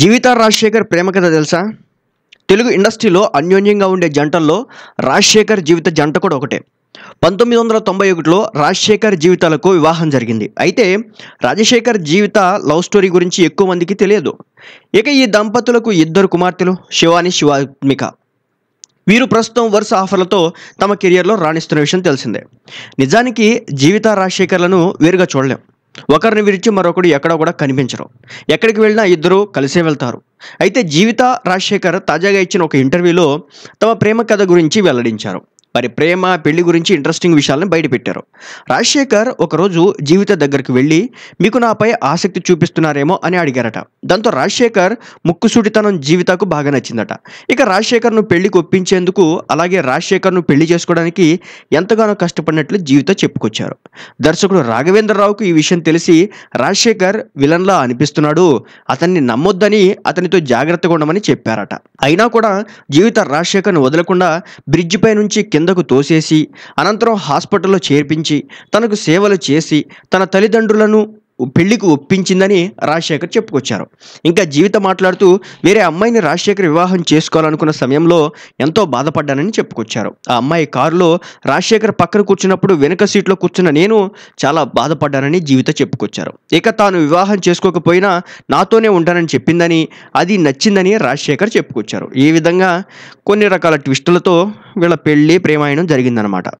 జీవిత రాజశేఖర్ ప్రేమ కథ తెలుసా తెలుగు ఇండస్ట్రీలో అన్యోన్యంగా ఉండే జంటల్లో రాజశేఖర్ జీవిత జంట కూడా ఒకటే పంతొమ్మిది వందల తొంభై ఒకటిలో రాజశేఖర్ జీవితాలకు వివాహం జరిగింది అయితే రాజశేఖర్ జీవిత లవ్ స్టోరీ గురించి ఎక్కువ మందికి తెలియదు ఇక ఈ దంపతులకు ఇద్దరు కుమార్తెలు శివాని శివాత్మిక వీరు ప్రస్తుతం వరుస ఆఫర్లతో తమ కెరియర్లో రాణిస్తున్న విషయం తెలిసిందే నిజానికి జీవిత రాజశేఖర్లను వేరుగా చూడలేం ఒకరిని విరిచి మరొకడు ఎక్కడ కూడా కనిపించరు ఎక్కడికి వెళ్ళినా ఇద్దరు కలిసే వెళ్తారు అయితే జీవిత రాజశేఖర్ తాజాగా ఇచ్చిన ఒక ఇంటర్వ్యూలో తమ ప్రేమ కథ గురించి వెల్లడించారు మరి ప్రేమ పెళ్లి గురించి ఇంట్రెస్టింగ్ విషయాలను బయటపెట్టారు రాజశేఖర్ ఒకరోజు జీవిత దగ్గరికి వెళ్ళి మీకు నాపై ఆసక్తి చూపిస్తున్నారేమో అని అడిగారట దాంతో రాజశేఖర్ ముక్కుసూటితనం జీవితకు బాగా నచ్చిందట ఇక రాజశేఖర్ను పెళ్లికి ఒప్పించేందుకు అలాగే రాజశేఖర్ను పెళ్లి చేసుకోవడానికి ఎంతగానో కష్టపడినట్లు జీవిత చెప్పుకొచ్చారు దర్శకుడు రాఘవేంద్రరావుకు ఈ విషయం తెలిసి రాజశేఖర్ విలన్లా అనిపిస్తున్నాడు అతన్ని నమ్మొద్దని అతనితో జాగ్రత్తగా ఉండమని చెప్పారట అయినా కూడా జీవిత రాజశేఖర్ను వదలకుండా బ్రిడ్జిపై నుంచి కిందకు తోసేసి అనంతరం హాస్పిటల్లో చేర్పించి తనకు సేవలు చేసి తన తల్లిదండ్రులను పెళ్లికి ఒప్పించిందని రాజశేఖర్ చెప్పుకొచ్చారు ఇంకా జీవిత మాట్లాడుతూ వేరే అమ్మాయిని రాజశేఖర్ వివాహం చేసుకోవాలనుకున్న సమయంలో ఎంతో బాధపడ్డానని చెప్పుకొచ్చారు ఆ అమ్మాయి కారులో రాజశేఖర్ పక్కన కూర్చున్నప్పుడు వెనుక సీట్లో కూర్చున్న నేను చాలా బాధపడ్డానని జీవిత చెప్పుకొచ్చారు ఇక తాను వివాహం చేసుకోకపోయినా నాతోనే ఉంటానని చెప్పిందని అది నచ్చిందని రాజశేఖర్ చెప్పుకొచ్చారు ఈ విధంగా కొన్ని రకాల ట్విస్టులతో వీళ్ళ పెళ్ళి ప్రేమాయణం జరిగిందనమాట